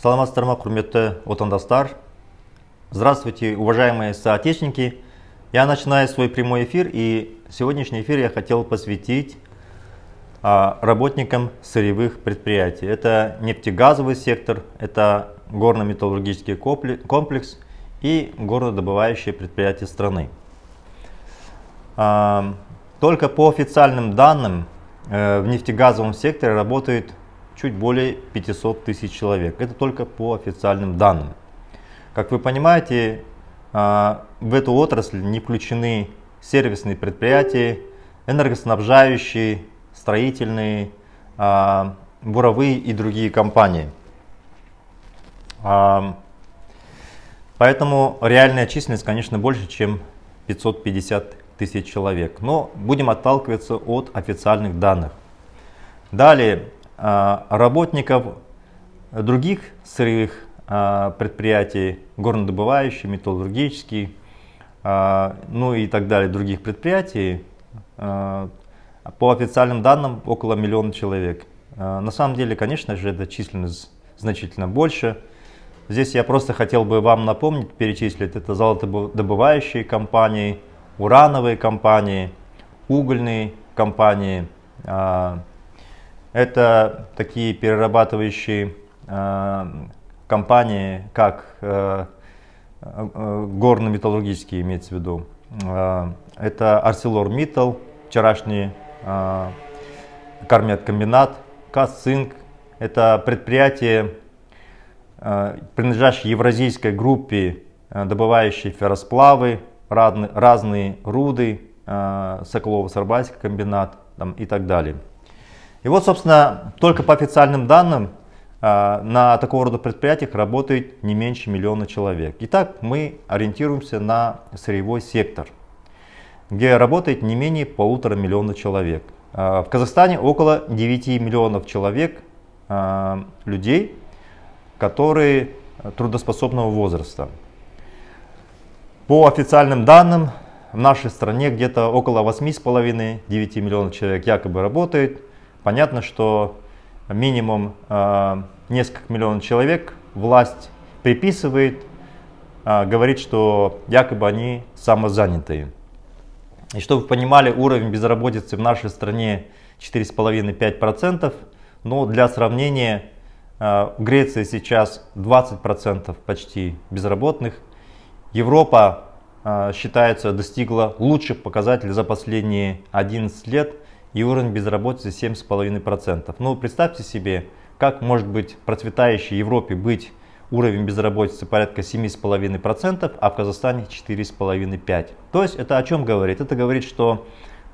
саламатсыздар ма құрметті отандастар здравствуйте уважаемые соотечественники я начинаю свой прямой эфир и сегодняшний эфир я хотел посвятить а, работникам сырьевых предприятий это нефтегазовый сектор это горно-металлургический комплекс и горнодобывающие предприятия страны а, только по официальным данным э, в нефтегазовом секторе работает чуть более 500 тысяч человек. Это только по официальным данным. Как вы понимаете, а, в эту отрасль не включены сервисные предприятия, энергоснабжающие, строительные, а, буровые и другие компании. А, поэтому реальная численность, конечно, больше, чем 550 тысяч человек. Но будем отталкиваться от официальных данных. Далее, а, работников других сырьевых а, предприятий, горнодобывающий, металлургический, а, ну и так далее, других предприятий, по официальным данным около миллиона человек. На самом деле, конечно же, эта численность значительно больше. Здесь я просто хотел бы вам напомнить, перечислить, это золотодобывающие компании, урановые компании, угольные компании, это такие перерабатывающие э, компании, как э, э, горно-металлургические имеется в виду. Э, это ArcelorMittal, вчерашний э, комбинат Кассинг. Это предприятие, принадлежащее евразийской группе, э, добывающей ферросплавы, разные, разные руды, э, Соколово-Сарбайский комбинат там, и так далее. И вот, собственно, только по официальным данным а, на такого рода предприятиях работает не меньше миллиона человек. Итак, мы ориентируемся на сырьевой сектор, где работает не менее полутора миллиона человек. А, в Казахстане около 9 миллионов человек, а, людей, которые трудоспособного возраста. По официальным данным, в нашей стране где-то около 8,5-9 миллионов человек якобы работает, Понятно, что минимум э, несколько миллионов человек власть приписывает, э, говорит, что якобы они самозанятые. И чтобы вы понимали, уровень безработицы в нашей стране 4,5-5%, но для сравнения э, в Греции сейчас 20% почти безработных, Европа считается достигла лучших показателей за последние 11 лет и уровень безработицы 7,5%. Ну, представьте себе, как может быть процветающей Европе быть уровень безработицы порядка 7,5%, а в Казахстане 4,5-5%. То есть это о чем говорит? Это говорит, что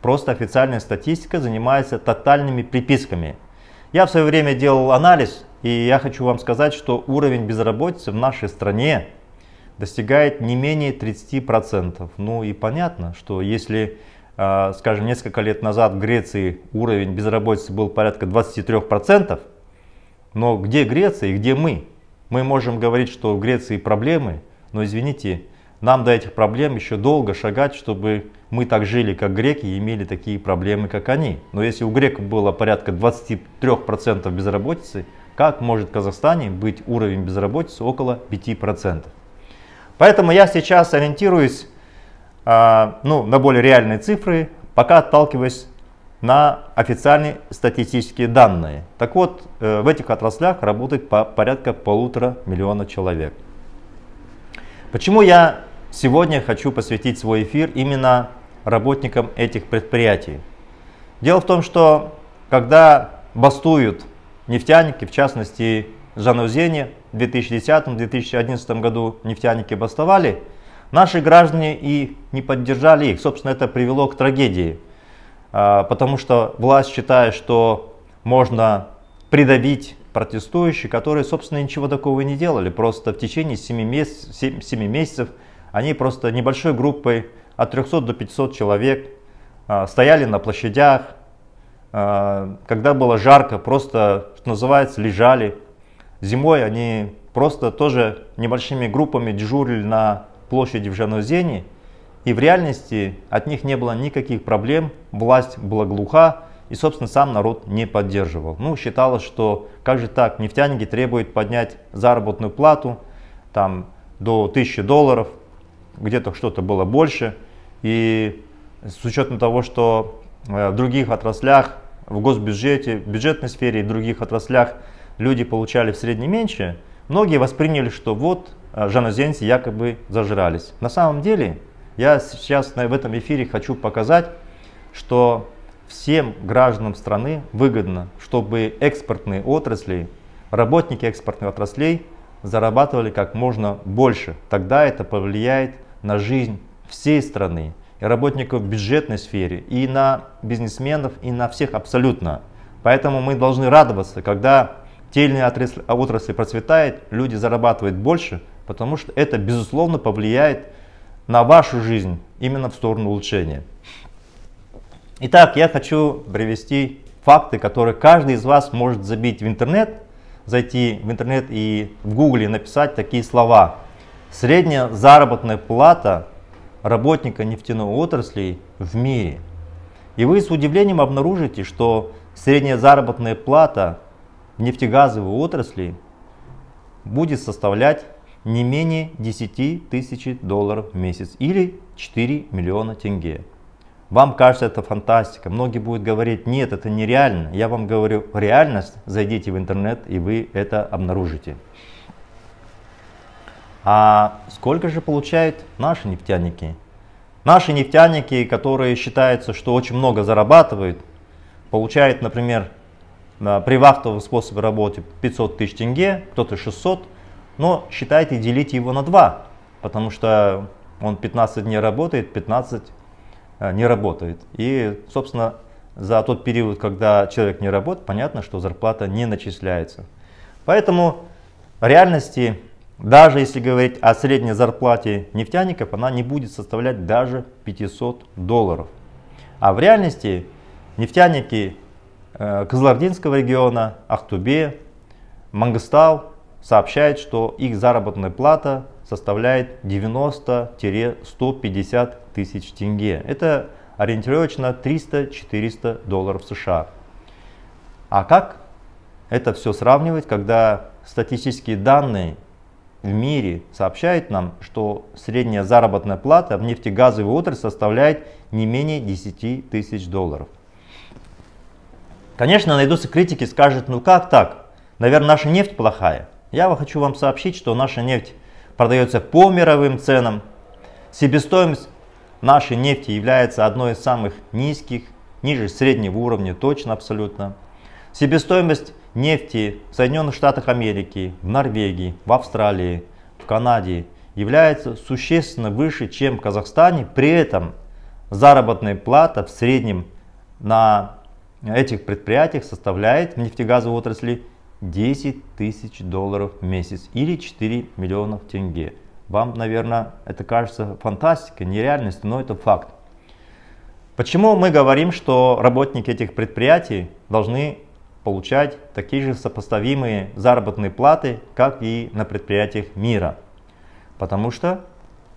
просто официальная статистика занимается тотальными приписками. Я в свое время делал анализ, и я хочу вам сказать, что уровень безработицы в нашей стране достигает не менее 30%. Ну и понятно, что если а, скажем, несколько лет назад в Греции уровень безработицы был порядка 23%, но где Греция и где мы? Мы можем говорить, что в Греции проблемы, но извините, нам до этих проблем еще долго шагать, чтобы мы так жили, как греки, и имели такие проблемы, как они. Но если у греков было порядка 23% безработицы, как может в Казахстане быть уровень безработицы около 5%? Поэтому я сейчас ориентируюсь а, ну, на более реальные цифры, пока отталкиваясь на официальные статистические данные. Так вот, э, в этих отраслях работает по порядка полутора миллиона человек. Почему я сегодня хочу посвятить свой эфир именно работникам этих предприятий? Дело в том, что когда бастуют нефтяники, в частности Жанузене в 2010-2011 году нефтяники бастовали – Наши граждане и не поддержали их. Собственно, это привело к трагедии, а, потому что власть считает, что можно придавить протестующих, которые, собственно, ничего такого не делали. Просто в течение 7 месяцев, 7, 7 месяцев они просто небольшой группой от 300 до 500 человек а, стояли на площадях, а, когда было жарко, просто, что называется, лежали. Зимой они просто тоже небольшими группами дежурили на площади в Жанозене, и в реальности от них не было никаких проблем, власть была глуха, и, собственно, сам народ не поддерживал. Ну, считалось, что как же так, нефтяники требуют поднять заработную плату там до 1000 долларов, где-то что-то было больше, и с учетом того, что э, в других отраслях, в госбюджете, в бюджетной сфере и в других отраслях люди получали в среднем меньше, многие восприняли, что вот Э, жанозенцы якобы зажрались. На самом деле, я сейчас в этом эфире хочу показать, что всем гражданам страны выгодно, чтобы экспортные отрасли, работники экспортных отраслей зарабатывали как можно больше. Тогда это повлияет на жизнь всей страны, и работников в бюджетной сфере, и на бизнесменов, и на всех абсолютно. Поэтому мы должны радоваться, когда тельные отрасли, отрасли процветает, люди зарабатывают больше, потому что это, безусловно, повлияет на вашу жизнь именно в сторону улучшения. Итак, я хочу привести факты, которые каждый из вас может забить в интернет, зайти в интернет и в гугле написать такие слова. Средняя заработная плата работника нефтяной отрасли в мире. И вы с удивлением обнаружите, что средняя заработная плата в нефтегазовой отрасли будет составлять не менее 10 тысяч долларов в месяц или 4 миллиона тенге. Вам кажется это фантастика, многие будут говорить, нет, это нереально. Я вам говорю, реальность, зайдите в интернет и вы это обнаружите. А сколько же получают наши нефтяники? Наши нефтяники, которые считаются, что очень много зарабатывают, получают, например, при вахтовом способе работы 500 тысяч тенге, кто-то 600, но считайте, и делите его на 2, потому что он 15 дней работает, 15 э, не работает. И, собственно, за тот период, когда человек не работает, понятно, что зарплата не начисляется. Поэтому в реальности, даже если говорить о средней зарплате нефтяников, она не будет составлять даже 500 долларов. А в реальности нефтяники э, Казлардинского региона, Ахтубе, Мангостау сообщает, что их заработная плата составляет 90-150 тысяч тенге. Это ориентировочно 300-400 долларов США. А как это все сравнивать, когда статистические данные в мире сообщают нам, что средняя заработная плата в нефтегазовой отрасли составляет не менее 10 тысяч долларов. Конечно, найдутся критики, скажут, ну как так? Наверное, наша нефть плохая. Я хочу вам сообщить, что наша нефть продается по мировым ценам. Себестоимость нашей нефти является одной из самых низких, ниже среднего уровня, точно абсолютно. Себестоимость нефти в Соединенных Штатах Америки, в Норвегии, в Австралии, в Канаде является существенно выше, чем в Казахстане. При этом заработная плата в среднем на этих предприятиях составляет в нефтегазовой отрасли 10 тысяч долларов в месяц или 4 миллионов тенге. Вам, наверное, это кажется фантастикой, нереальностью, но это факт. Почему мы говорим, что работники этих предприятий должны получать такие же сопоставимые заработные платы, как и на предприятиях мира? Потому что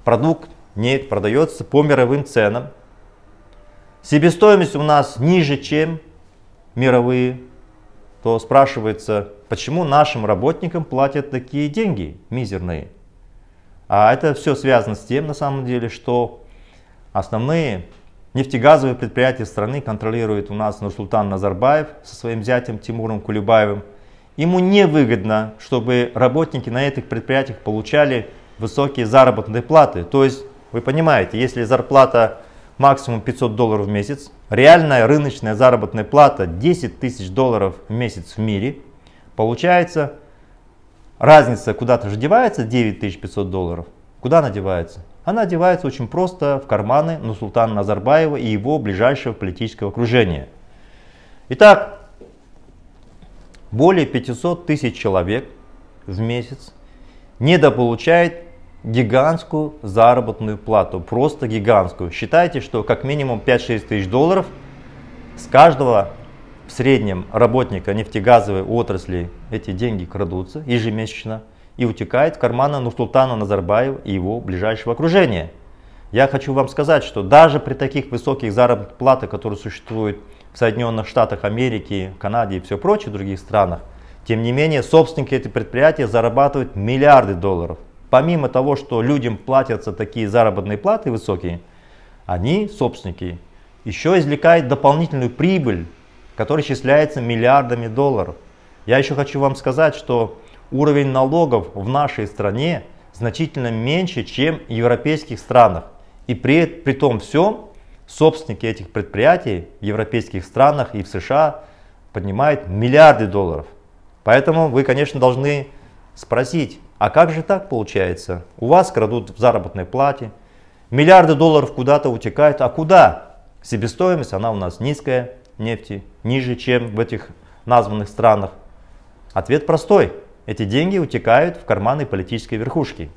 продукт не продается по мировым ценам. Себестоимость у нас ниже, чем мировые то спрашивается, почему нашим работникам платят такие деньги мизерные? А это все связано с тем, на самом деле, что основные нефтегазовые предприятия страны контролирует у нас Нурсултан Назарбаев со своим зятем Тимуром Кулебаевым. Ему невыгодно, чтобы работники на этих предприятиях получали высокие заработные платы. То есть, вы понимаете, если зарплата максимум 500 долларов в месяц. Реальная рыночная заработная плата 10 тысяч долларов в месяц в мире. Получается, разница куда-то же девается 9500 долларов. Куда она девается? Она девается очень просто в карманы Нусултана Назарбаева и его ближайшего политического окружения. Итак, более 500 тысяч человек в месяц недополучает гигантскую заработную плату, просто гигантскую. Считайте, что как минимум 5-6 тысяч долларов с каждого в среднем работника нефтегазовой отрасли эти деньги крадутся ежемесячно и утекает в карманы Нурсултана Назарбаева и его ближайшего окружения. Я хочу вам сказать, что даже при таких высоких заработных платах, которые существуют в Соединенных Штатах Америки, Канаде и все прочее в других странах, тем не менее собственники этих предприятий зарабатывают миллиарды долларов помимо того, что людям платятся такие заработные платы высокие, они, собственники, еще извлекают дополнительную прибыль, которая исчисляется миллиардами долларов. Я еще хочу вам сказать, что уровень налогов в нашей стране значительно меньше, чем в европейских странах. И при, при том всем, собственники этих предприятий в европейских странах и в США поднимают миллиарды долларов. Поэтому вы, конечно, должны спросить, а как же так получается? У вас крадут в заработной плате, миллиарды долларов куда-то утекают, а куда? Себестоимость, она у нас низкая нефти, ниже, чем в этих названных странах. Ответ простой. Эти деньги утекают в карманы политической верхушки.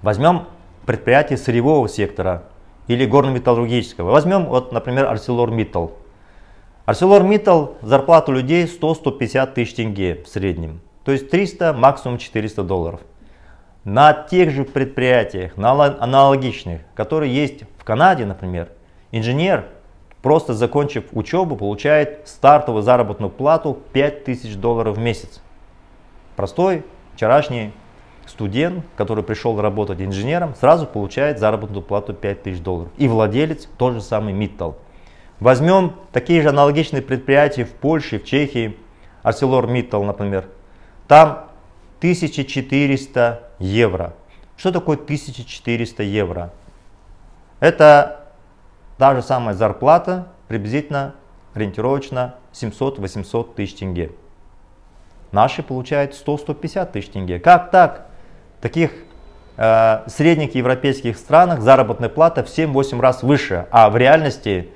Возьмем предприятие сырьевого сектора или горно-металлургического. Возьмем, вот, например, ArcelorMittal. ArcelorMittal зарплату людей 100-150 тысяч тенге в среднем. То есть 300, максимум 400 долларов. На тех же предприятиях, на аналогичных, которые есть в Канаде, например, инженер, просто закончив учебу, получает стартовую заработную плату 5000 долларов в месяц. Простой вчерашний студент, который пришел работать инженером, сразу получает заработную плату 5000 долларов. И владелец тот же самый Mittal. Возьмем такие же аналогичные предприятия в Польше, в Чехии, ArcelorMittal, например. Там 1400 евро. Что такое 1400 евро? Это та же самая зарплата, приблизительно ориентировочно 700-800 тысяч тенге. Наши получают 100-150 тысяч тенге. Как так? В таких э, средних европейских странах заработная плата в 7-8 раз выше, а в реальности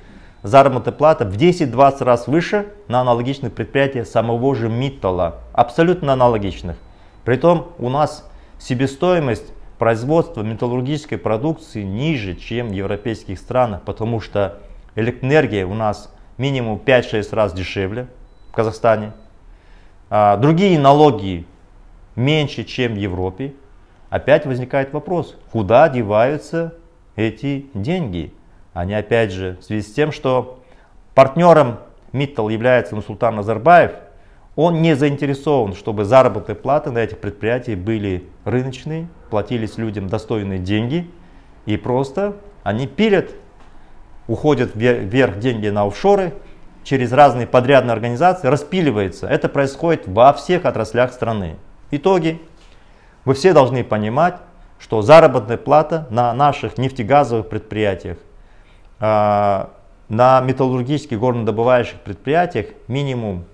заработная плата в 10-20 раз выше на аналогичных предприятиях самого же Миттала, абсолютно аналогичных. Притом у нас себестоимость производства металлургической продукции ниже, чем в европейских странах, потому что электроэнергия у нас минимум 5-6 раз дешевле в Казахстане. А, другие налоги меньше, чем в Европе. Опять возникает вопрос, куда деваются эти деньги? Они опять же, в связи с тем, что партнером Миттал является Нусултан Назарбаев, он не заинтересован, чтобы заработные платы на этих предприятиях были рыночные, платились людям достойные деньги, и просто они пилят, уходят вверх деньги на офшоры, через разные подрядные организации, распиливается. Это происходит во всех отраслях страны. Итоги. Вы все должны понимать, что заработная плата на наших нефтегазовых предприятиях а, на металлургических горнодобывающих предприятиях минимум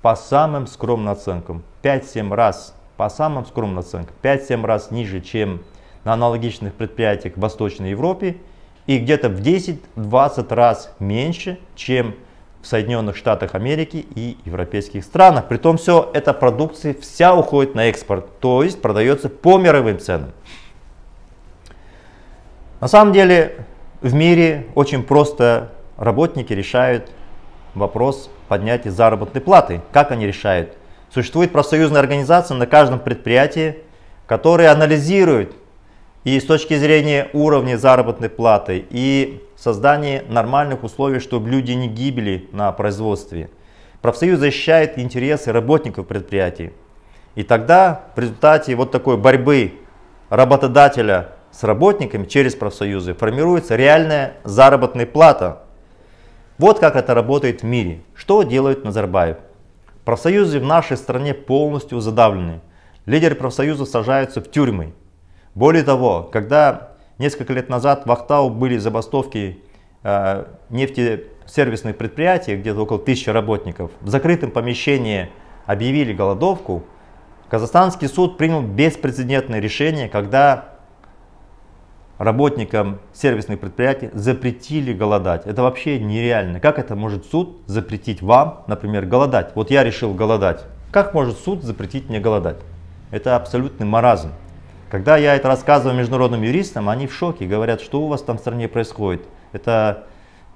по самым скромным оценкам 5-7 раз по самым скромным оценкам 5-7 раз ниже, чем на аналогичных предприятиях в Восточной Европе и где-то в 10-20 раз меньше, чем в Соединенных Штатах Америки и европейских странах. Притом все эта продукция вся уходит на экспорт, то есть продается по мировым ценам. На самом деле в мире очень просто работники решают вопрос поднятия заработной платы. Как они решают? Существует профсоюзная организация на каждом предприятии, которая анализирует и с точки зрения уровня заработной платы, и создания нормальных условий, чтобы люди не гибели на производстве. Профсоюз защищает интересы работников предприятий. И тогда в результате вот такой борьбы работодателя с работниками через профсоюзы формируется реальная заработная плата. Вот как это работает в мире. Что делает Назарбаев? Профсоюзы в нашей стране полностью задавлены. Лидеры профсоюзов сажаются в тюрьмы. Более того, когда несколько лет назад в Ахтау были забастовки э, нефтесервисных предприятий, где-то около тысячи работников, в закрытом помещении объявили голодовку, Казахстанский суд принял беспрецедентное решение, когда работникам сервисных предприятий запретили голодать. Это вообще нереально. Как это может суд запретить вам, например, голодать? Вот я решил голодать. Как может суд запретить мне голодать? Это абсолютный маразм. Когда я это рассказываю международным юристам, они в шоке, говорят, что у вас там в стране происходит. Это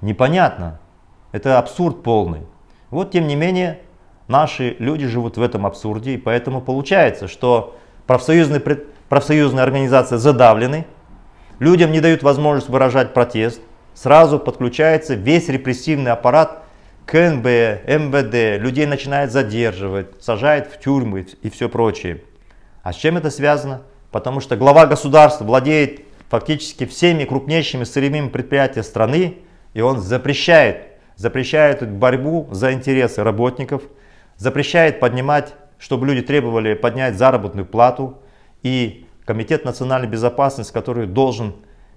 непонятно, это абсурд полный. Вот тем не менее, наши люди живут в этом абсурде, и поэтому получается, что профсоюзные, профсоюзные организации задавлены, людям не дают возможность выражать протест, сразу подключается весь репрессивный аппарат КНБ, МВД, людей начинает задерживать, сажает в тюрьмы и все прочее. А с чем это связано? Потому что глава государства владеет фактически всеми крупнейшими сырьевыми предприятиями страны, и он запрещает, запрещает борьбу за интересы работников, запрещает поднимать, чтобы люди требовали поднять заработную плату, и Комитет национальной безопасности, который должен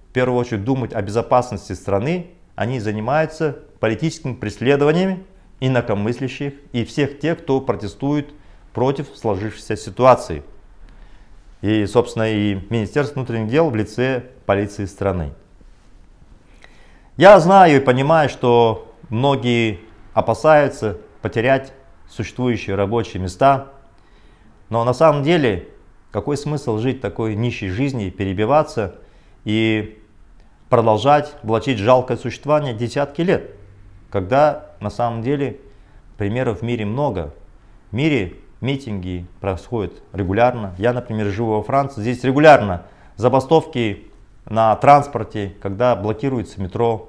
в первую очередь думать о безопасности страны, они занимаются политическими преследованиями инакомыслящих и всех тех, кто протестует против сложившейся ситуации. И, собственно, и Министерство внутренних дел в лице полиции страны. Я знаю и понимаю, что многие опасаются потерять существующие рабочие места, но на самом деле какой смысл жить такой нищей жизни, перебиваться и продолжать влачить жалкое существование десятки лет, когда на самом деле примеров в мире много. В мире митинги происходят регулярно. Я, например, живу во Франции, здесь регулярно забастовки на транспорте, когда блокируется метро,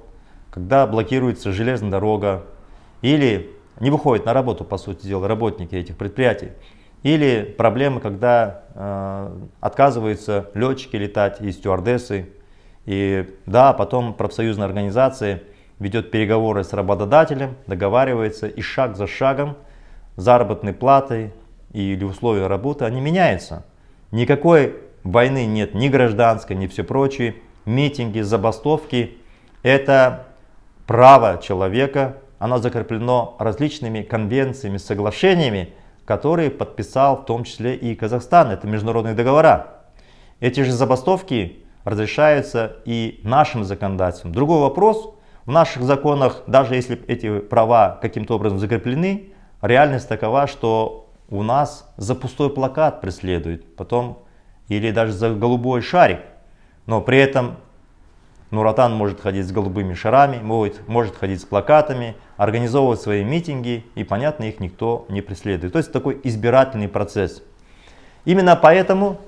когда блокируется железная дорога или не выходят на работу, по сути дела, работники этих предприятий. Или проблемы, когда э, отказываются летчики летать и стюардессы. И да, потом профсоюзная организация ведет переговоры с работодателем, договаривается и шаг за шагом заработной платой или условия работы, они меняются. Никакой войны нет, ни гражданской, ни все прочее. Митинги, забастовки – это право человека, оно закреплено различными конвенциями, соглашениями, которые подписал в том числе и Казахстан. Это международные договора. Эти же забастовки разрешаются и нашим законодательством. Другой вопрос, в наших законах, даже если эти права каким-то образом закреплены, реальность такова, что у нас за пустой плакат преследуют, потом или даже за голубой шарик. Но при этом Нуратан может ходить с голубыми шарами, может, может ходить с плакатами, организовывать свои митинги, и, понятно, их никто не преследует. То есть такой избирательный процесс. Именно поэтому,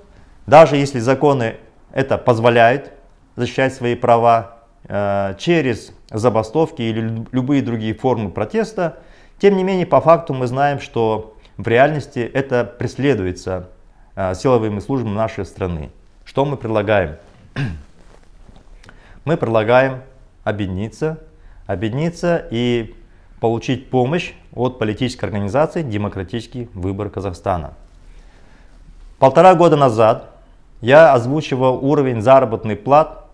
даже если законы это позволяют, защищать свои права э, через забастовки или любые другие формы протеста, тем не менее, по факту мы знаем, что в реальности это преследуется э, силовыми службами нашей страны. Что мы предлагаем? мы предлагаем объединиться, объединиться и получить помощь от политической организации «Демократический выбор Казахстана». Полтора года назад я озвучивал уровень заработной плат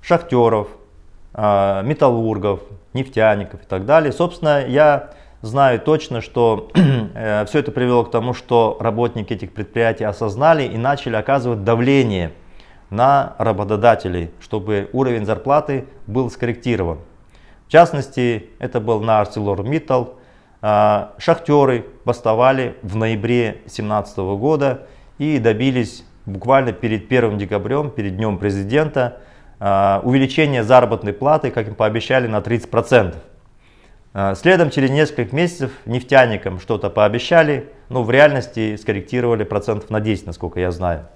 шахтеров, э, металлургов, нефтяников и так далее. Собственно, я знаю точно, что э, все это привело к тому, что работники этих предприятий осознали и начали оказывать давление – на работодателей, чтобы уровень зарплаты был скорректирован. В частности, это был на ArcelorMittal. А, шахтеры бастовали в ноябре 2017 года и добились буквально перед 1 декабрем, перед Днем Президента, а, увеличения заработной платы, как им пообещали, на 30%. А, следом через несколько месяцев нефтяникам что-то пообещали, но в реальности скорректировали процентов на 10, насколько я знаю.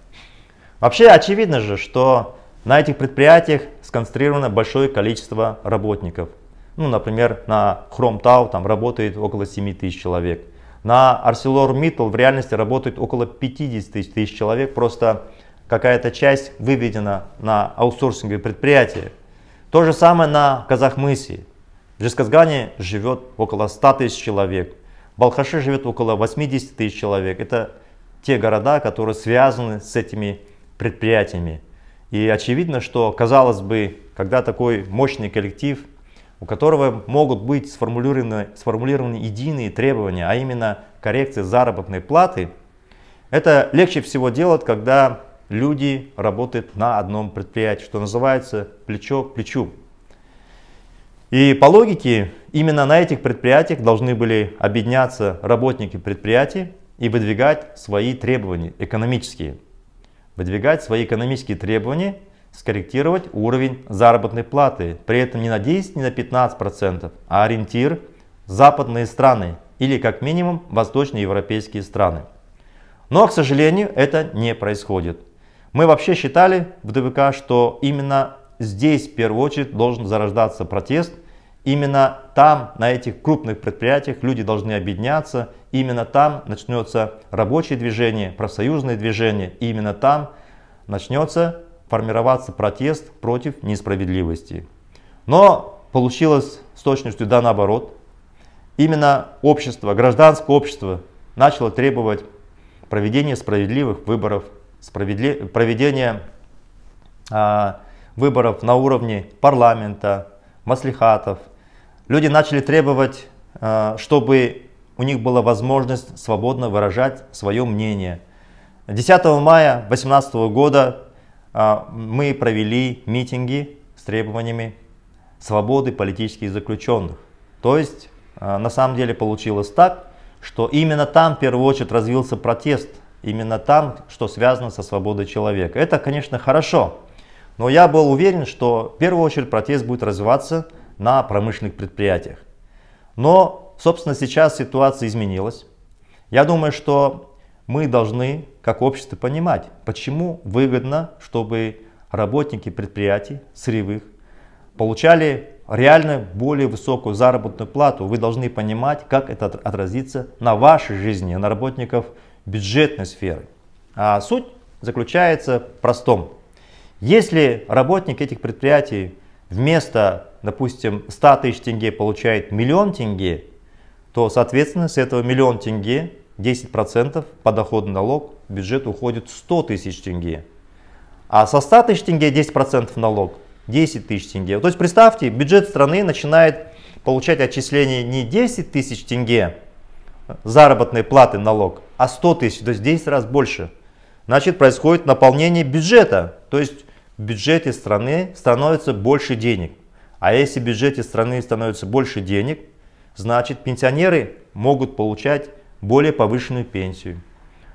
Вообще очевидно же, что на этих предприятиях сконцентрировано большое количество работников. Ну, например, на Chrome Хромтау там работает около 7 тысяч человек. На ArcelorMittal в реальности работает около 50 тысяч человек, просто какая-то часть выведена на аутсорсинговые предприятия. То же самое на Казахмысе. В Жесказгане живет около 100 тысяч человек, в Балхаше живет около 80 тысяч человек. Это те города, которые связаны с этими предприятиями предприятиями. И очевидно, что, казалось бы, когда такой мощный коллектив, у которого могут быть сформулированы, сформулированы единые требования, а именно коррекция заработной платы, это легче всего делать, когда люди работают на одном предприятии, что называется плечо к плечу. И по логике, именно на этих предприятиях должны были объединяться работники предприятий и выдвигать свои требования экономические выдвигать свои экономические требования, скорректировать уровень заработной платы, при этом не на 10, не на 15%, а ориентир западные страны или как минимум восточноевропейские страны. Но, к сожалению, это не происходит. Мы вообще считали в ДВК, что именно здесь в первую очередь должен зарождаться протест, именно там, на этих крупных предприятиях, люди должны объединяться Именно там начнется рабочее движение, профсоюзное движение. И именно там начнется формироваться протест против несправедливости. Но получилось с точностью да наоборот. Именно общество, гражданское общество начало требовать проведения справедливых выборов, справедли... проведения а, выборов на уровне парламента, маслихатов. Люди начали требовать, а, чтобы у них была возможность свободно выражать свое мнение. 10 мая 2018 года а, мы провели митинги с требованиями свободы политических заключенных. То есть а, на самом деле получилось так, что именно там в первую очередь развился протест, именно там, что связано со свободой человека. Это, конечно, хорошо, но я был уверен, что в первую очередь протест будет развиваться на промышленных предприятиях. Но Собственно, сейчас ситуация изменилась. Я думаю, что мы должны, как общество, понимать, почему выгодно, чтобы работники предприятий сырьевых получали реально более высокую заработную плату. Вы должны понимать, как это отразится на вашей жизни, на работников бюджетной сферы. А суть заключается в простом. Если работник этих предприятий вместо, допустим, 100 тысяч тенге получает миллион тенге, то, соответственно, с этого миллион тенге, 10% подоходный налог, в бюджет уходит 100 тысяч тенге. А со 100 тысяч тенге 10% налог, 10 тысяч тенге. То есть представьте, бюджет страны начинает получать отчисление не 10 тысяч тенге заработной платы налог, а 100 тысяч, то есть 10 раз больше. Значит, происходит наполнение бюджета, то есть в бюджете страны становится больше денег. А если в бюджете страны становится больше денег, значит пенсионеры могут получать более повышенную пенсию.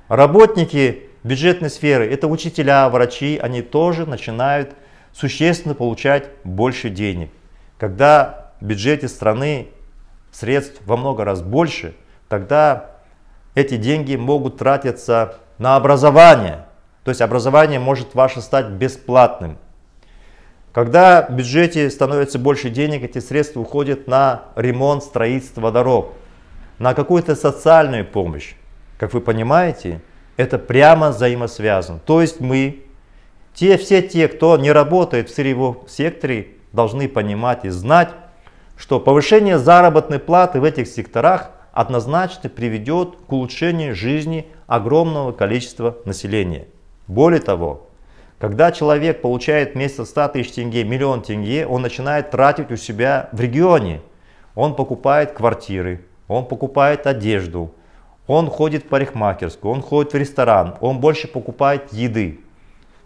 Работники бюджетной сферы, это учителя, врачи, они тоже начинают существенно получать больше денег. Когда в бюджете страны средств во много раз больше, тогда эти деньги могут тратиться на образование. То есть образование может ваше стать бесплатным. Когда в бюджете становится больше денег, эти средства уходят на ремонт, строительство дорог, на какую-то социальную помощь. Как вы понимаете, это прямо взаимосвязано. То есть мы, те, все те, кто не работает в сырьевом секторе, должны понимать и знать, что повышение заработной платы в этих секторах однозначно приведет к улучшению жизни огромного количества населения. Более того, когда человек получает вместо 100 тысяч тенге, миллион тенге, он начинает тратить у себя в регионе. Он покупает квартиры, он покупает одежду, он ходит в парикмахерскую, он ходит в ресторан, он больше покупает еды.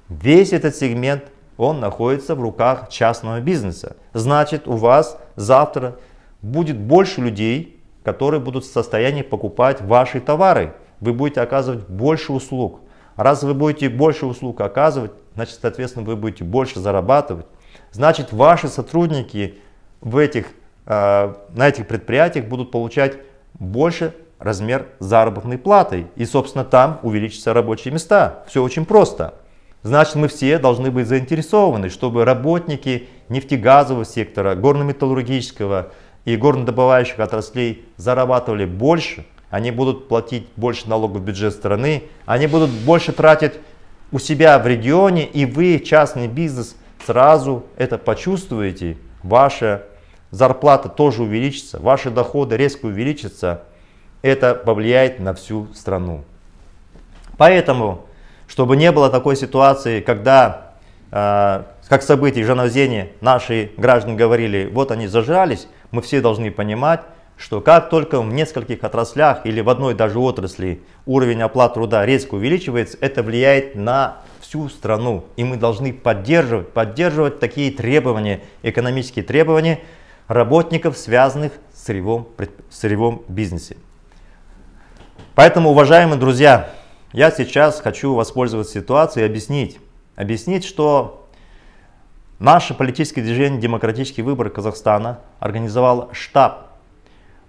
Весь этот сегмент, он находится в руках частного бизнеса. Значит, у вас завтра будет больше людей, которые будут в состоянии покупать ваши товары. Вы будете оказывать больше услуг. Раз вы будете больше услуг оказывать, значит, соответственно, вы будете больше зарабатывать. Значит, ваши сотрудники в этих, э, на этих предприятиях будут получать больше размер заработной платы. И, собственно, там увеличатся рабочие места. Все очень просто. Значит, мы все должны быть заинтересованы, чтобы работники нефтегазового сектора, горно-металлургического и горнодобывающих отраслей зарабатывали больше, они будут платить больше налогов в бюджет страны, они будут больше тратить у себя в регионе, и вы, частный бизнес, сразу это почувствуете. Ваша зарплата тоже увеличится, ваши доходы резко увеличатся. Это повлияет на всю страну. Поэтому, чтобы не было такой ситуации, когда, э, как событий в наши граждане говорили, вот они зажрались мы все должны понимать, что как только в нескольких отраслях или в одной даже отрасли уровень оплаты труда резко увеличивается, это влияет на всю страну. И мы должны поддерживать, поддерживать такие требования, экономические требования работников, связанных с сырьевом, в сырьевом бизнесе. Поэтому, уважаемые друзья, я сейчас хочу воспользоваться ситуацией и объяснить, объяснить, что наше политическое движение «Демократический выбор Казахстана» организовал штаб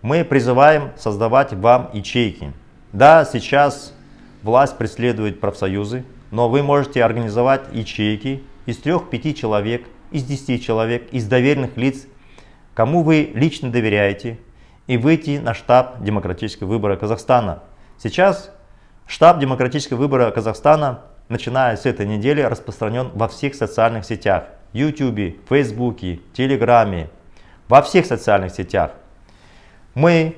мы призываем создавать вам ячейки. Да, сейчас власть преследует профсоюзы, но вы можете организовать ячейки из 3-5 человек, из 10 человек, из доверенных лиц, кому вы лично доверяете, и выйти на штаб демократического выбора Казахстана. Сейчас штаб демократического выбора Казахстана, начиная с этой недели, распространен во всех социальных сетях. YouTube, Facebook, Telegram, во всех социальных сетях. Мы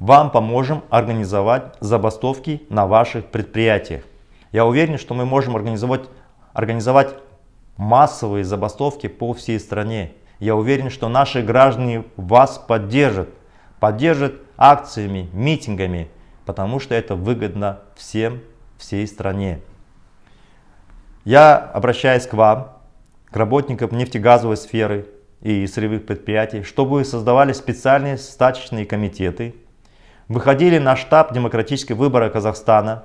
вам поможем организовать забастовки на ваших предприятиях. Я уверен, что мы можем организовать, организовать массовые забастовки по всей стране. Я уверен, что наши граждане вас поддержат. Поддержат акциями, митингами, потому что это выгодно всем, всей стране. Я обращаюсь к вам, к работникам нефтегазовой сферы, и сырьевых предприятий, чтобы создавали специальные стачечные комитеты, выходили на штаб демократического выбора Казахстана.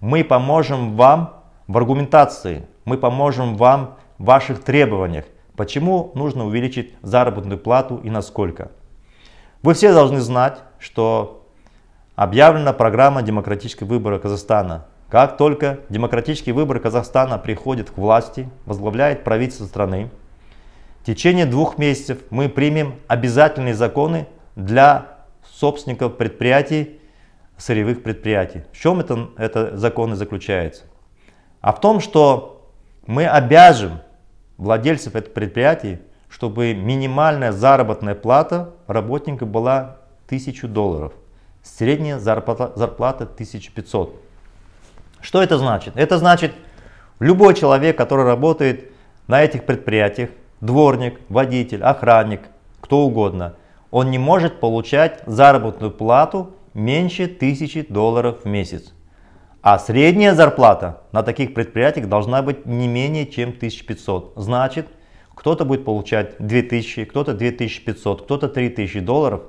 Мы поможем вам в аргументации, мы поможем вам в ваших требованиях, почему нужно увеличить заработную плату и насколько. Вы все должны знать, что объявлена программа демократического выбора Казахстана. Как только демократический выбор Казахстана приходит к власти, возглавляет правительство страны, в течение двух месяцев мы примем обязательные законы для собственников предприятий, сырьевых предприятий. В чем это, это закон заключается? А в том, что мы обяжем владельцев этих предприятий, чтобы минимальная заработная плата работника была 1000 долларов, средняя зарплата, зарплата 1500. Что это значит? Это значит, любой человек, который работает на этих предприятиях, дворник, водитель, охранник, кто угодно, он не может получать заработную плату меньше 1000 долларов в месяц. А средняя зарплата на таких предприятиях должна быть не менее чем 1500. Значит, кто-то будет получать 2000, кто-то 2500, кто-то 3000 долларов.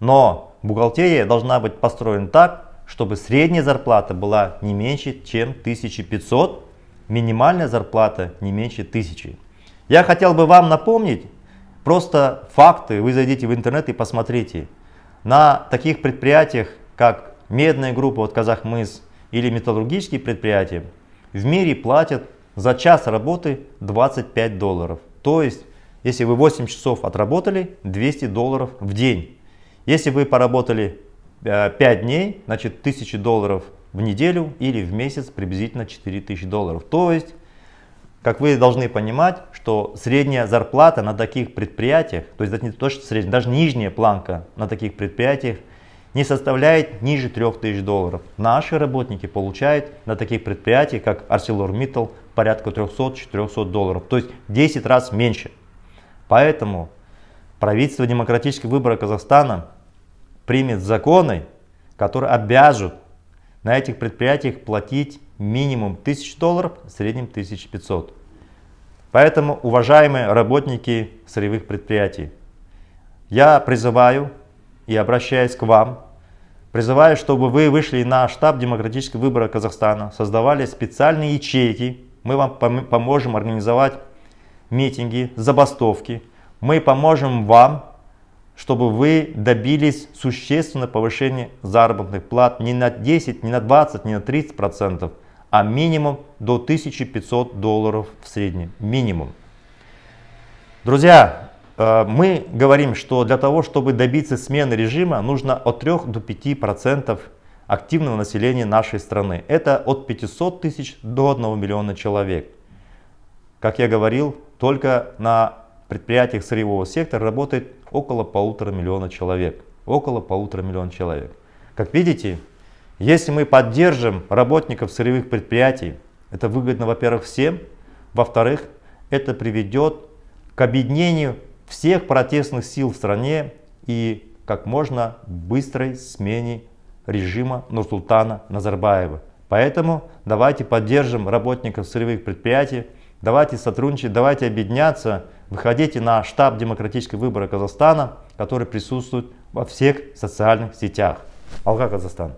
Но бухгалтерия должна быть построена так, чтобы средняя зарплата была не меньше, чем 1500, минимальная зарплата не меньше 1000. Я хотел бы вам напомнить просто факты. Вы зайдите в интернет и посмотрите. На таких предприятиях, как медная группа от Казахмыс или металлургические предприятия, в мире платят за час работы 25 долларов. То есть, если вы 8 часов отработали, 200 долларов в день. Если вы поработали 5 э, дней, значит 1000 долларов в неделю или в месяц приблизительно 4000 долларов. То есть как вы должны понимать, что средняя зарплата на таких предприятиях, то есть не то, что средняя, даже нижняя планка на таких предприятиях не составляет ниже 3000 долларов. Наши работники получают на таких предприятиях, как ArcelorMittal, порядка 300-400 долларов, то есть 10 раз меньше. Поэтому правительство демократического выбора Казахстана примет законы, которые обяжут на этих предприятиях платить минимум 1000 долларов, в среднем 1500. Поэтому, уважаемые работники сырьевых предприятий, я призываю и обращаюсь к вам, призываю, чтобы вы вышли на штаб демократического выбора Казахстана, создавали специальные ячейки, мы вам пом поможем организовать митинги, забастовки, мы поможем вам, чтобы вы добились существенного повышения заработных плат не на 10, не на 20, не на 30 процентов – а минимум до 1500 долларов в среднем. Минимум. Друзья, э, мы говорим, что для того, чтобы добиться смены режима, нужно от 3 до 5 процентов активного населения нашей страны. Это от 500 тысяч до 1 миллиона человек. Как я говорил, только на предприятиях сырьевого сектора работает около полутора миллиона человек. Около полутора миллиона человек. Как видите, если мы поддержим работников сырьевых предприятий, это выгодно, во-первых, всем, во-вторых, это приведет к объединению всех протестных сил в стране и как можно быстрой смене режима Нурсултана Назарбаева. Поэтому давайте поддержим работников сырьевых предприятий, давайте сотрудничать, давайте объединяться, выходите на штаб демократического выбора Казахстана, который присутствует во всех социальных сетях. Алга Казахстан.